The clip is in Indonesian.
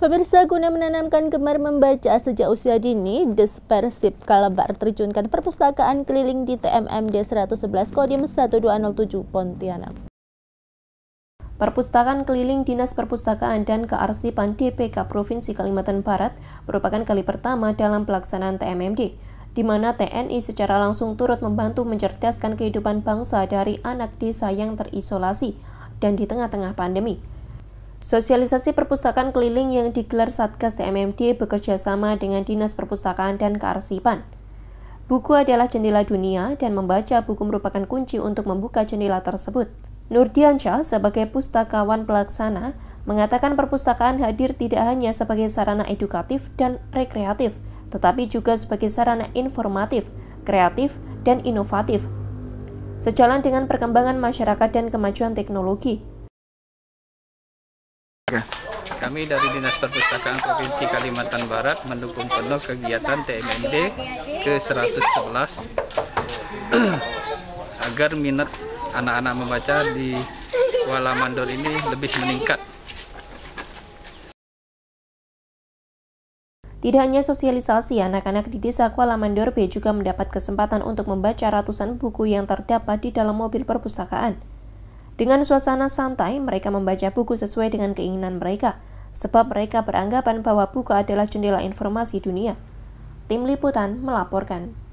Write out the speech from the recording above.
Pemirsa guna menanamkan gemar membaca sejak usia dini, dispersif kalbar Kalabar terjunkan perpustakaan keliling di TMMD 111 Kodim 1207 Pontianak. Perpustakaan keliling Dinas Perpustakaan dan Kearsipan DPK Provinsi Kalimantan Barat merupakan kali pertama dalam pelaksanaan TMMD, di mana TNI secara langsung turut membantu mencerdaskan kehidupan bangsa dari anak desa yang terisolasi dan di tengah-tengah pandemi. Sosialisasi perpustakaan keliling yang digelar Satgas TMMD bekerja sama dengan Dinas Perpustakaan dan Kearsipan. Buku adalah jendela dunia dan membaca buku merupakan kunci untuk membuka jendela tersebut. Nurdiansyah sebagai pustakawan pelaksana mengatakan perpustakaan hadir tidak hanya sebagai sarana edukatif dan rekreatif, tetapi juga sebagai sarana informatif, kreatif, dan inovatif. Sejalan dengan perkembangan masyarakat dan kemajuan teknologi, Ya. Kami dari Dinas Perpustakaan Provinsi Kalimantan Barat mendukung penuh kegiatan TMND ke-111 agar minat anak-anak membaca di Kuala Mandor ini lebih meningkat. Tidak hanya sosialisasi, anak-anak di desa Kuala Mandor B juga mendapat kesempatan untuk membaca ratusan buku yang terdapat di dalam mobil perpustakaan. Dengan suasana santai, mereka membaca buku sesuai dengan keinginan mereka, sebab mereka beranggapan bahwa buku adalah jendela informasi dunia. Tim liputan melaporkan.